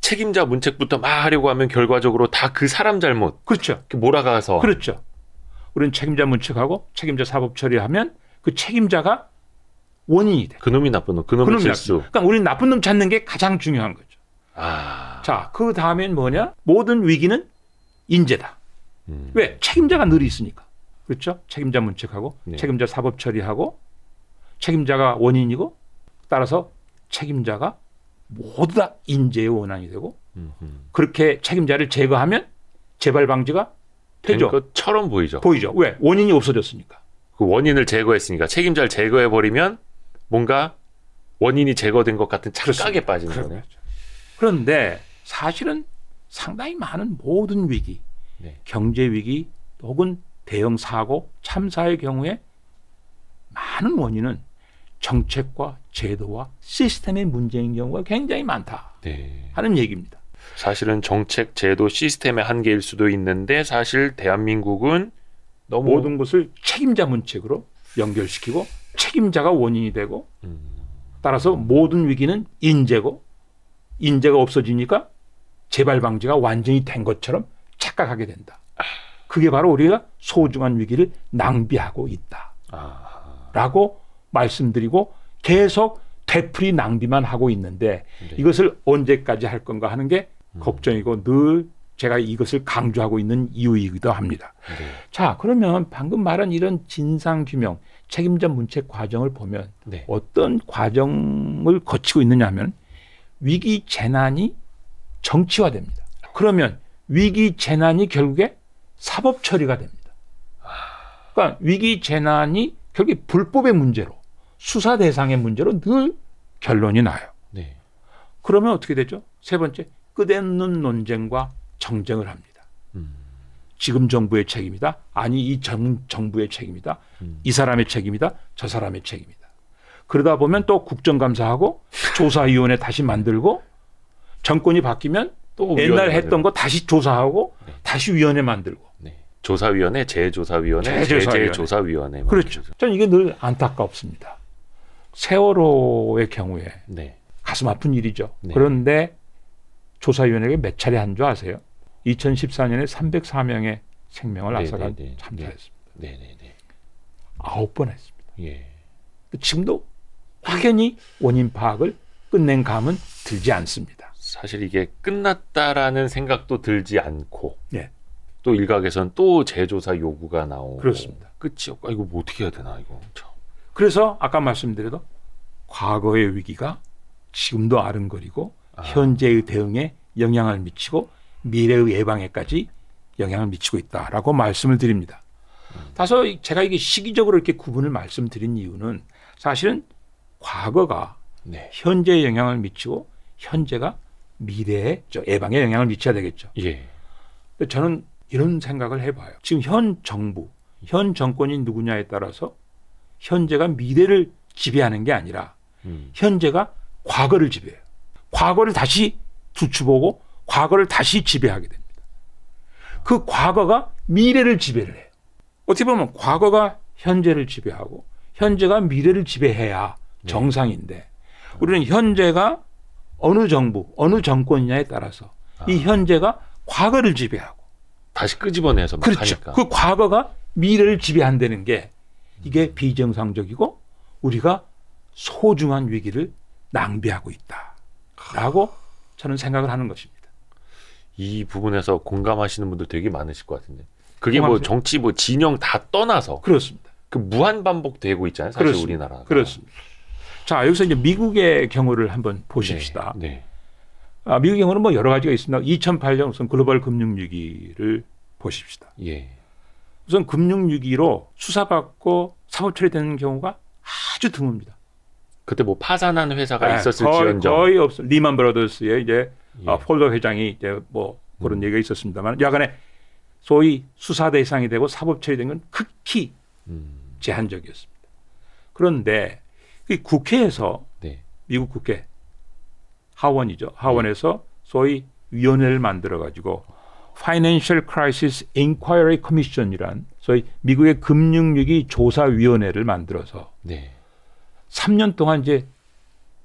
[SPEAKER 2] 책임자 문책부터 막 하려고 하면 결과적으로 다 그 사람 잘못. 그렇죠. 몰아가서. 그렇죠.
[SPEAKER 1] 우리는 책임자 문책하고 책임자 사법 처리하면 그 책임자가 원인이 돼. 그놈이 나쁜
[SPEAKER 2] 놈, 그놈의 그 실수. 그러니까
[SPEAKER 1] 우리는 나쁜 놈 찾는 게 가장 중요한 거죠. 아. 자, 그 다음엔 뭐냐? 모든 위기는 인재다. 음. 왜? 책임자가 늘 있으니까. 그렇죠? 책임자 문책하고 네. 책임자 사법 처리하고 책임자가 원인이고 따라서 책임자가 모두 다 인재의 원한이 되고 음흠. 그렇게 책임자를 제거하면 재발 방지가
[SPEAKER 2] 되죠. 것처럼 보이죠. 보이죠. 왜? 원인이 없어졌으니까. 그 원인을 제거했으니까 책임자를 제거해 버리면 뭔가 원인이 제거된 것 같은 착각에 빠지는 거네요. 그렇죠. 그런데 사실은
[SPEAKER 1] 상당히 많은 모든 위기, 네. 경제 위기 혹은 대형 사고, 참사의 경우에 많은 원인은 정책과 제도와 시스템의 문제인 경우가 굉장히 많다
[SPEAKER 2] 네. 하는 얘기입니다. 사실은 정책, 제도, 시스템의 한계일 수도 있는데 사실 대한민국은 너무 모든
[SPEAKER 1] 것을 책임자 문책으로 연결시키고 책임자가 원인이 되고 음. 따라서 모든 위기는 인재고 인재가 없어지니까 재발 방지가 완전히 된 것처럼 착각하게 된다. 그게 바로 우리가 소중한 위기를 낭비하고 있다. 라고 말씀드리고 계속 되풀이 낭비만 하고 있는데 네. 이것을 언제까지 할 건가 하는 게 음. 걱정이고 늘 제가 이것을 강조하고 있는 이유이기도 합니다. 네. 자, 그러면 방금 말한 이런 진상규명, 책임자 문책 과정을 보면 네. 어떤 과정을 거치고 있느냐 하면 위기 재난이 정치화됩니다. 그러면 위기 재난이 결국에 사법 처리가 됩니다. 그러니까 위기 재난이 결국 에 불법의 문제로 수사 대상의 문제로 늘 결론이 나요. 네. 그러면 어떻게 되죠? 세 번째 끝없는 논쟁과 정쟁을 합니다. 음. 지금 정부의 책임이다. 아니 이 정, 정부의 책임이다. 음. 이 사람의 책임이다. 저 사람의 책임이다. 그러다 보면 또 국정감사하고 조사위원회 다시 만들고 정권이 바뀌면 또 옛날 했던 거 다시 조사하고 네. 다시 위원회 만들고 네.
[SPEAKER 2] 조사위원회 재조사위원회 재재조사위원회 뭐
[SPEAKER 1] 그렇죠. 저는 이게 늘 안타깝습니다. 세월호의 경우에 네. 가슴 아픈 일이죠. 네. 그런데 조사위원회가 몇 차례 한 줄 아세요? 2014년에 304명의 생명을 네, 앗아간
[SPEAKER 2] 네, 참사였습니다.
[SPEAKER 1] 아홉 번 했습니다. 예. 지금도 확연히 원인 파악을 끝낸 감은 들지 않습니다.
[SPEAKER 2] 사실 이게 끝났다라는 생각도 들지 않고 예. 또 일각에선 또 재조사 요구가 나오고 그렇습니다. 끝이 없고 아, 이거 뭐 어떻게 해야 되나 이거 참. 그래서 아까 말씀드려도 과거의
[SPEAKER 1] 위기가 지금도 아른거리고 아. 현재의 대응에 영향을 미치고 미래의 예방에까지 영향을 미치고 있다라고 말씀을 드립니다. 음. 따라 제가 이게 시기적으로 이렇게 구분을 말씀드린 이유는 사실은 과거가 네. 현재에 영향을 미치고 현재가 미래에 저 예방에 영향을 미쳐야 되겠죠. 예. 근데 저는 이런 생각을 해봐요. 지금 현 정부, 현 정권이 누구냐에 따라서 현재가 미래를 지배하는 게 아니라 음. 현재가 과거를 지배해요. 과거를 다시 두추보고 과거를 다시 지배하게 됩니다. 그 과거가 미래를 지배를 해요. 어떻게 보면 과거가 현재를 지배하고 현재가 미래를 지배해야 예. 정상인데 우리는 현재가 어느 정부, 어느 정권이냐에 따라서 아. 이 현재가 과거를 지배하고
[SPEAKER 2] 다시 끄집어내서
[SPEAKER 1] 그렇죠. 하니까. 그 과거가 미래를 지배한다는 게 이게 음. 비정상적이고 우리가 소중한 위기를 낭비하고 있다라고 저는 생각을 하는 것입니다.
[SPEAKER 2] 이 부분에서 공감하시는 분들 되게 많으실 것 같은데 그게 뭐 정치 뭐 진영 다 떠나서 그렇습니다. 그 무한 반복되고 있잖아요. 사실 우리나라 그렇습니다. 자 여기서 이제
[SPEAKER 1] 미국의 경우를 한번 네, 보십시다. 네, 네. 아, 미국 경우는 뭐 여러 가지가 있습니다. 2008년 우선 글로벌 금융 위기를 보십시다. 예. 우선 금융 위기로 수사받고 사법 처리되는 경우가 아주 드뭅니다. 그때 뭐 파산한
[SPEAKER 2] 회사가 네, 있었을 거 지언정 거의
[SPEAKER 1] 없어. 리만 브라더스의 이제 예. 어, 폴더 회장이 이제 뭐 그런 음. 얘기가 있었습니다만 야간에 소위 수사 대상이 되고 사법 처리된 건 극히 음. 제한적이었습니다. 그런데 국회에서 네. 미국 국회 하원이죠. 하원에서 소위 위원회를 만들어 가지고 Financial Crisis Inquiry Commission이란 소위 미국의 금융위기 조사위원회를 만들어서 네. 3년 동안 이제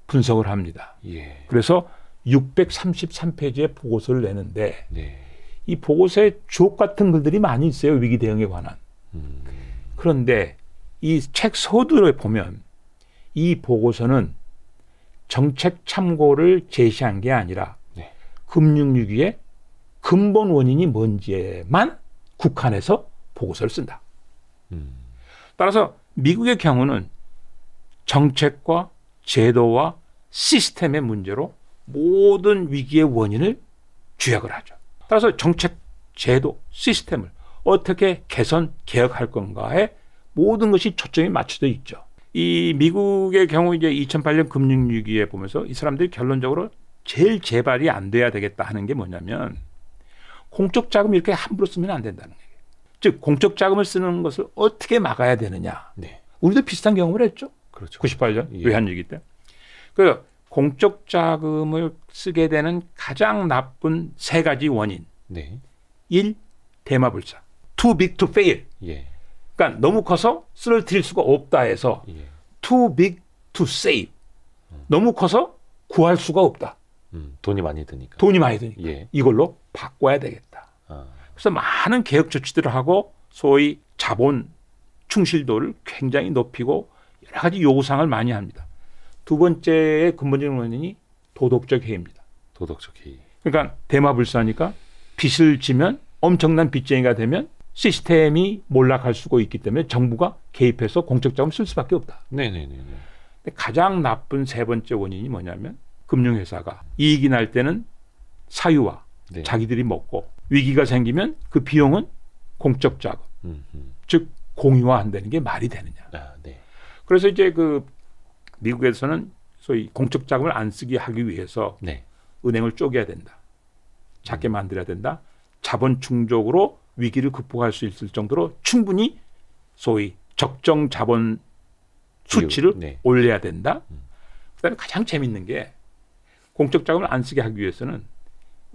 [SPEAKER 1] 분석을 합니다. 예. 그래서 633페이지의 보고서를 내는데 네. 이 보고서에 주옥 같은 글들이 많이 있어요 위기 대응에 관한. 음. 그런데 이 책 서두에 보면 이 보고서는 정책 참고를 제시한 게 아니라 네. 금융위기의 근본 원인이 뭔지에만 국한해서 보고서를 쓴다. 음. 따라서 미국의 경우는 정책과 제도와 시스템의 문제로 모든 위기의 원인을 주약을 하죠. 따라서 정책, 제도, 시스템을 어떻게 개선, 개혁할 건가에 모든 것이 초점이 맞춰져 있죠. 이 미국의 경우 이제 2008년 금융위기에 보면서 이 사람들이 결론적으로 제일 재발이 안 돼야 되겠다 하는 게 뭐냐면 공적 자금 이렇게 함부로 쓰면 안 된다는 거예요. 즉 공적 자금을 쓰는 것을 어떻게 막아야 되느냐.
[SPEAKER 2] 네. 우리도
[SPEAKER 1] 비슷한 경험을 했죠. 그렇죠. 98년 예. 외환위기 때. 그 공적 자금을 쓰게 되는 가장 나쁜 세 가지 원인. 네. 1. 대마불사. Too big to fail. 예. 그러니까 너무 커서 쓰러뜨릴 수가 없다 해서 예. too big to save. 음. 너무 커서 구할 수가 없다.
[SPEAKER 2] 음, 돈이 많이
[SPEAKER 1] 드니까. 돈이 많이 드니까. 예. 이걸로 바꿔야 되겠다. 아. 그래서 많은 개혁 조치들을 하고 소위 자본 충실도를 굉장히 높이고 여러 가지 요구사항을 많이 합니다. 두 번째의 근본적인 원인이 도덕적 해입니다. 도덕적 해. 그러니까 대마불사니까 빚을 지면 엄청난 빚쟁이가 되면 시스템이 몰락할 수가 있기 때문에 정부가 개입해서 공적 자금 쓸 수밖에 없다. 네네네. 가장 나쁜 세 번째 원인이 뭐냐면 금융회사가 이익이 날 때는 사유와 네. 자기들이 먹고 위기가 생기면 그 비용은 공적 자금, 음흠. 즉 공유화한다는 게 말이 되느냐. 아, 네. 그래서 이제 그 미국에서는 소위 공적 자금을 안 쓰게 하기 위해서 네. 은행을 쪼개야 된다. 작게 음. 만들어야 된다. 자본 충족으로 위기를 극복할 수 있을 정도로 충분히 소위 적정 자본
[SPEAKER 2] 수치를 네.
[SPEAKER 1] 올려야 된다. 음. 그다음에 가장 재밌는 게 공적 자금을 안 쓰게 하기 위해서는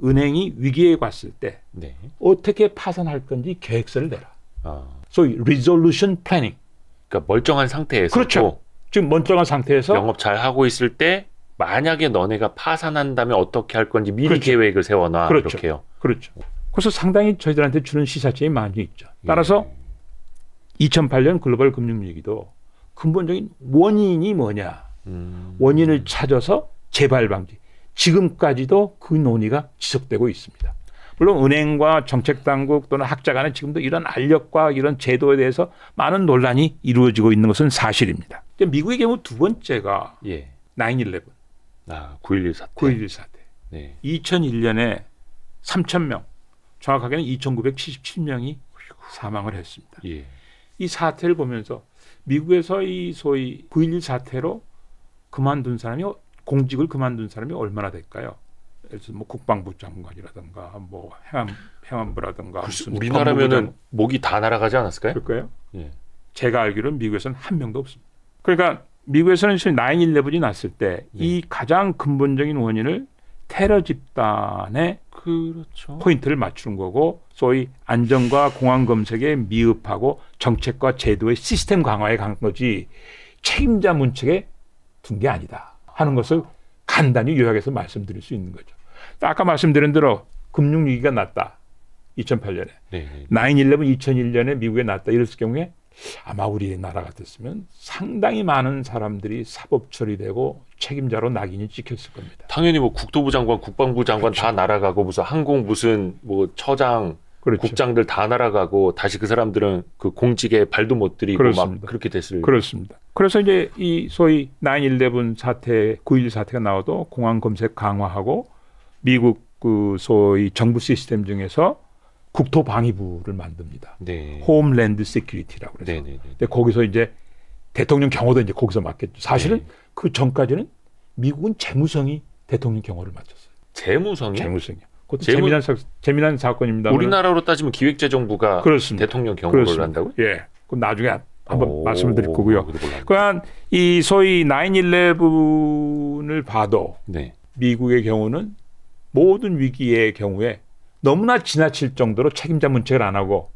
[SPEAKER 1] 은행이 위기에 갔을 때 네. 어떻게 파산할 건지 계획서를 내라.
[SPEAKER 2] 아. 소위 resolution planning. 그러니까 멀쩡한 상태에서 그렇죠. 지금 멀쩡한 상태에서 영업 잘 하고 있을 때 만약에 너네가 파산한다면 어떻게 할 건지 미리 그렇죠. 계획을 세워놔 그렇죠. 이렇게요.
[SPEAKER 1] 그렇죠. 그래서 상당히 저희들한테 주는 시사점이 많이 있죠. 따라서 예. 2008년 글로벌 금융위기도 근본적인 원인이 뭐냐. 음. 원인을 찾아서 재발 방지. 지금까지도 그 논의가 지속되고 있습니다. 물론 은행과 정책당국 또는 학자 간에 지금도 이런 알력과 이런 제도에 대해서 많은 논란이 이루어지고 있는 것은 사실입니다. 미국의 경우 두 번째가 예. 9-11. 아, 9.11 사태. 9.11 사태. 네. 2001년에 3,000명 정확하게는 2,977명이 사망을 했습니다. 예. 이 사태를 보면서 미국에서 이 소위 9.11 사태로 그만둔 사람이 공직을 그만둔 사람이 얼마나 될까요? 예를 들뭐 국방부 장관이라든가 뭐 해안, 해안부라든가 뭐 우리나라면은
[SPEAKER 2] 목이 다 날아가지 않았을까요? 그럴까요? 예.
[SPEAKER 1] 제가 알기로는 미국에서는 한 명도 없습니다. 그러니까 미국에서는 9.11이 났을 때이 예. 가장 근본적인 원인을 테러 집단의 그렇죠. 포인트를 맞추는 거고 소위 안전과 공안 검색에 미흡하고 정책과 제도의 시스템 강화에 간 거지 책임자 문책에 둔 게 아니다 하는 것을 간단히 요약해서 말씀드릴 수 있는 거죠. 아까 말씀드린 대로 금융위기가 났다. 2008년에. 네, 네. 9-11 2001년에 미국에 났다. 이랬을 경우에 아마 우리나라 같았으면 상당히 많은 사람들이 사법 처리되고 책임자로 낙인이 찍혔을 겁니다.
[SPEAKER 2] 당연히 뭐 국토부 장관, 국방부 장관 그렇죠. 다 날아가고 무슨 항공 무슨 뭐 처장 그렇죠. 국장들 다 날아가고 다시 그 사람들은 그 공직에 발도 못 들이고 그렇습니다. 막 그렇게 됐을 그렇습니다.
[SPEAKER 1] 그래서 이제 이 소위 9/11 사태, 9.11 사태가 나와도 공항 검색 강화하고 미국 그 소위 정부 시스템 중에서 국토방위부를 만듭니다. 네. 홈랜드 세큐리티라고 그래서. 네, 네, 네. 근데 거기서 이제 대통령 경호도 이제 거기서 맡겠죠. 사실은 네. 그 전까지는 미국은 재무성이 대통령 경호를 맡았어요.
[SPEAKER 2] 재무성이? 재무성이요. 그것도 재무... 재미난, 사, 재미난 사건입니다. 우리나라로 따지면 기획재정부가 그렇습니다. 대통령 경호를 그렇습니다. 한다고요? 예. 그럼
[SPEAKER 1] 나중에 한번 오, 말씀을 드릴 거고요. 그러이 그러니까 소위 9-11을 봐도 네. 미국의 경우는 모든 위기의 경우에 너무나 지나칠 정도로 책임자 문책을 안 하고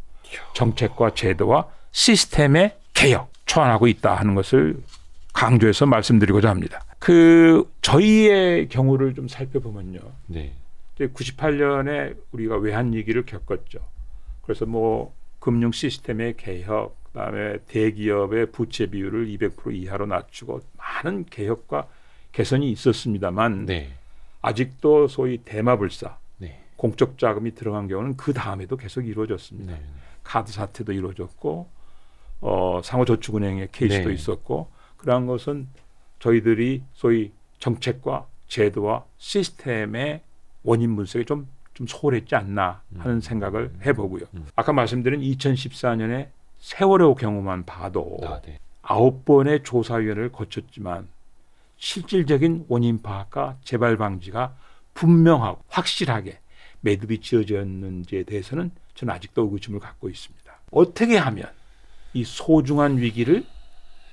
[SPEAKER 1] 정책과 제도와 시스템의 개혁 초안하고 있다 하는 것을 강조해서 말씀드리고자 합니다. 그 저희의 경우를 좀 살펴보면요. 네. 98년에 우리가 외환 위기를 겪었죠. 그래서 뭐 금융 시스템의 개혁, 그다음에 대기업의 부채 비율을 200% 이하로 낮추고 많은 개혁과 개선이 있었습니다만 네. 아직도 소위 대마불사 공적 자금이 들어간 경우는 그 다음에도 계속 이루어졌습니다. 네, 네. 카드 사태도 이루어졌고 어, 상호저축은행의 케이스도 네 있었고 그러한 것은 저희들이 소위 정책과 제도와 시스템의 원인 분석이 좀, 좀 소홀했지 않나 하는 음. 생각을 음. 해보고요. 음. 아까 말씀드린 2014년에 세월호 경우만 봐도 아, 네. 아홉 네. 번의 조사위원회를 거쳤지만 실질적인 원인 파악과 재발 방지가 분명하고 확실하게 매듭이 지어졌는지에 대해서는 저는 아직도 의구심을 갖고 있습니다. 어떻게 하면 이 소중한 위기를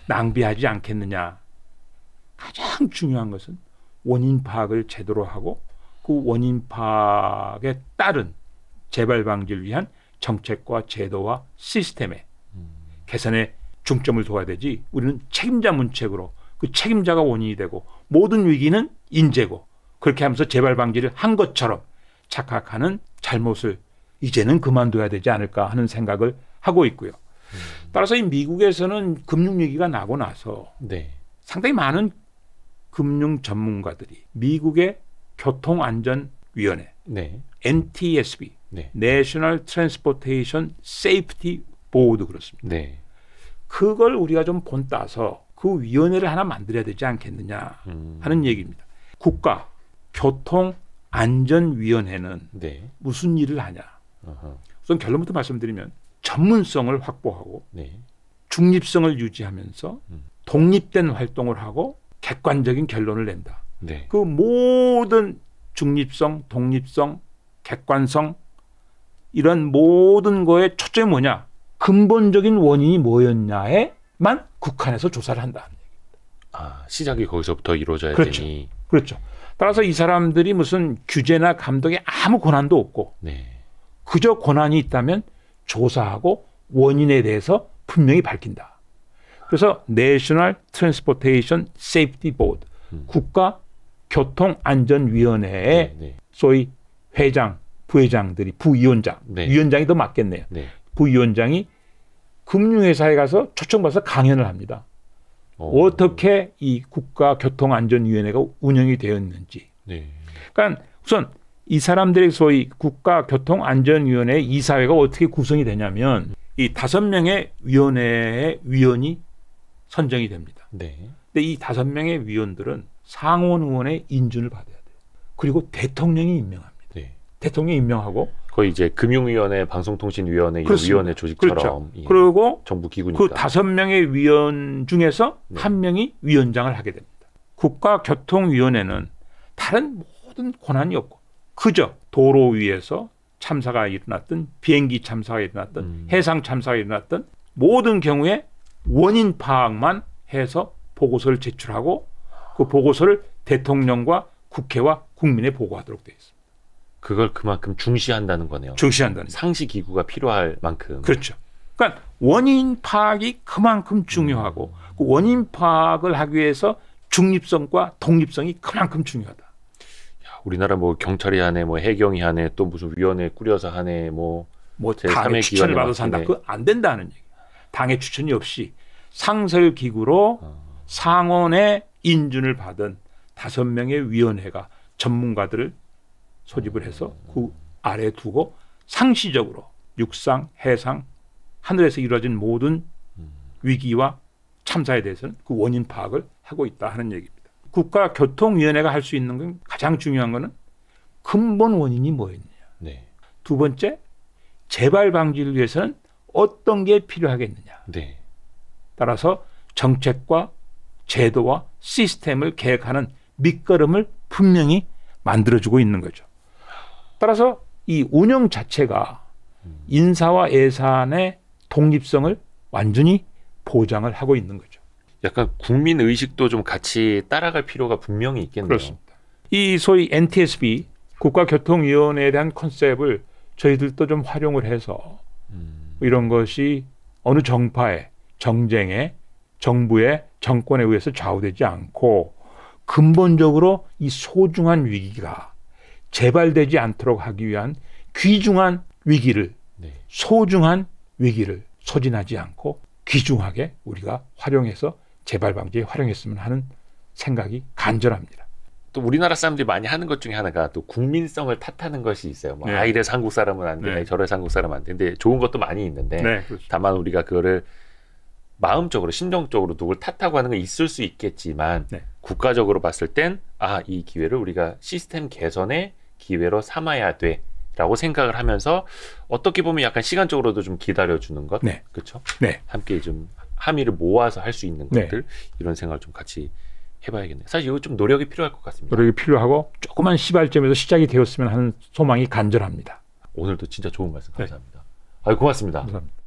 [SPEAKER 1] 낭비하지 않겠느냐. 가장 중요한 것은 원인 파악을 제대로 하고 그 원인 파악에 따른 재발 방지를 위한 정책과 제도와 시스템의 개선에 중점을 둬야 되지 우리는 책임자 문책으로 그 책임자가 원인이 되고 모든 위기는 인재고 그렇게 하면서 재발 방지를 한 것처럼 착각하는 잘못을 이제는 그만둬야 되지 않을까 하는 생각을 하고 있고요. 음. 따라서 이 미국에서는 금융위기가 나고 나서 네. 상당히 많은 금융 전문가들이 미국의 교통안전위원회 네. NTSB 네. National Transportation Safety Board 그렇습니다. 네. 그걸 우리가 좀 본따서 그 위원회를 하나 만들어야 되지 않겠느냐 음. 하는 얘기입니다. 국가 교통 안전위원회는 네. 무슨 일을 하냐. 어허. 우선 결론부터 말씀드리면 전문성을 확보하고 네. 중립성을 유지하면서 음. 독립된 활동을 하고 객관적인 결론을 낸다. 네. 그 모든 중립성, 독립성, 객관성 이런 모든 거의 초점이 뭐냐? 근본적인 원인이 뭐였냐에만 국한해서 조사를 한다.
[SPEAKER 2] 아, 시작이 거기서부터 이루어져야 그렇죠. 되니.
[SPEAKER 1] 그렇죠. 따라서 이 사람들이 무슨 규제나 감독에 아무 권한도 없고 네. 그저 권한이 있다면 조사하고 원인에 대해서 분명히 밝힌다. 그래서 National Transportation Safety Board 음. 국가 교통안전위원회의 네, 네. 소위 회장, 부회장들이 부위원장, 네. 위원장이 더 맞겠네요. 네. 부위원장이 금융회사에 가서 초청받아서 강연을 합니다. 오. 어. 어떻게 이 국가교통안전위원회가 운영이 되었는지. 네. 그러니까 우선 이 사람들의 소위 국가교통안전위원회 이사회가 어떻게 구성이 되냐면 이 다섯 명의 위원회의 위원이 선정이 됩니다. 네. 근데 이 다섯 명의 위원들은 상원 의원의 인준을 받아야 돼요. 그리고 대통령이 임명합니다. 대통령이 임명하고
[SPEAKER 2] 거의 이제 금융위원회, 방송통신위원회 이런 그 위원회 조직처럼 그렇죠. 예. 그리고 정부 기구니까 그
[SPEAKER 1] 다섯 명의 위원 중에서 네. 한 명이 위원장을 하게 됩니다. 국가교통위원회는 다른 모든 권한이 없고 그저 도로 위에서 참사가 일어났던 비행기 참사가 일어났던 음. 해상 참사가 일어났던 모든 경우에 원인 파악만 해서 보고서를 제출하고 그 보고서를 대통령과 국회와 국민에 보고하도록 되어 있습니다.
[SPEAKER 2] 그걸 그만큼 중시한다는 거네요. 중시한다는 상시 기구가 필요할 만큼. 그렇죠. 그러니까 원인 파악이
[SPEAKER 1] 그만큼 중요하고 음. 그 원인 파악을 하기 위해서 중립성과 독립성이 그만큼 중요하다. 야,
[SPEAKER 2] 우리나라 뭐 경찰이 하네, 뭐 해경이 하네, 또 무슨 위원회 꾸려서 하네, 뭐뭐 뭐, 뭐 당의 추천을 받아서 한다. 그안
[SPEAKER 1] 된다는 얘기. 당의 추천이 없이 상설 기구로 어. 상원의 인준을 받은 다섯 명의 위원회가 전문가들을 소집을 해서 그 아래 두고 상시적으로 육상, 해상, 하늘에서 이루어진 모든 위기와 참사에 대해서는 그 원인 파악을 하고 있다 하는 얘기입니다. 국가교통위원회가 할 수 있는 건 가장 중요한 거는 근본 원인이 뭐였냐. 느 네. 두 번째, 재발 방지를 위해서는 어떤 게 필요하겠느냐. 네. 따라서 정책과 제도와 시스템을 계획하는 밑거름을 분명히 만들어주고 있는 거죠. 따라서 이 운영 자체가 인사와 예산의 독립성을 완전히 보장을 하고 있는 거죠.
[SPEAKER 2] 약간 국민 의식도 좀 같이 따라갈 필요가 분명히 있겠네요. 그렇습니다. 이 소위 NTSB
[SPEAKER 1] 국가교통위원회에 대한 컨셉을 저희들도 좀 활용을 해서 음. 이런 것이 어느 정파의 정쟁에 정부의 정권에 의해서 좌우되지 않고 근본적으로 이 소중한 위기가 재발되지 않도록 하기 위한 귀중한 위기를 네. 소중한 위기를 소진하지 않고 귀중하게 우리가 활용해서 재발 방지에 활용했으면 하는 생각이 간절합니다.
[SPEAKER 2] 또 우리나라 사람들이 많이 하는 것 중에 하나가 또 국민성을 탓하는 것이 있어요. 뭐 네. 아 이래서 한국 사람은 안 돼, 네. 저래서 한국 사람은 안 돼. 근데 좋은 것도 많이 있는데 네, 그렇죠. 다만 우리가 그거를 마음적으로 심정적으로 누굴 탓하고 하는 건 있을 수 있겠지만 네. 국가적으로 봤을 땐 아 이 기회를 우리가 시스템 개선에 기회로 삼아야 돼. 라고 생각을 하면서 어떻게 보면 약간 시간적으로도 좀 기다려주는 것, 네. 그렇죠? 네. 함께 좀 함의를 모아서 할 수 있는 네. 것들 네. 이런 생각을 좀 같이 해봐야겠네요. 사실 이거 좀 노력이 필요할 것 같습니다. 노력이
[SPEAKER 1] 필요하고 조그만 시발점에서 시작이 되었으면 하는 소망이 간절합니다.
[SPEAKER 2] 오늘도 진짜 좋은 말씀 네. 감사합니다. 네. 아 고맙습니다. 감사합니다.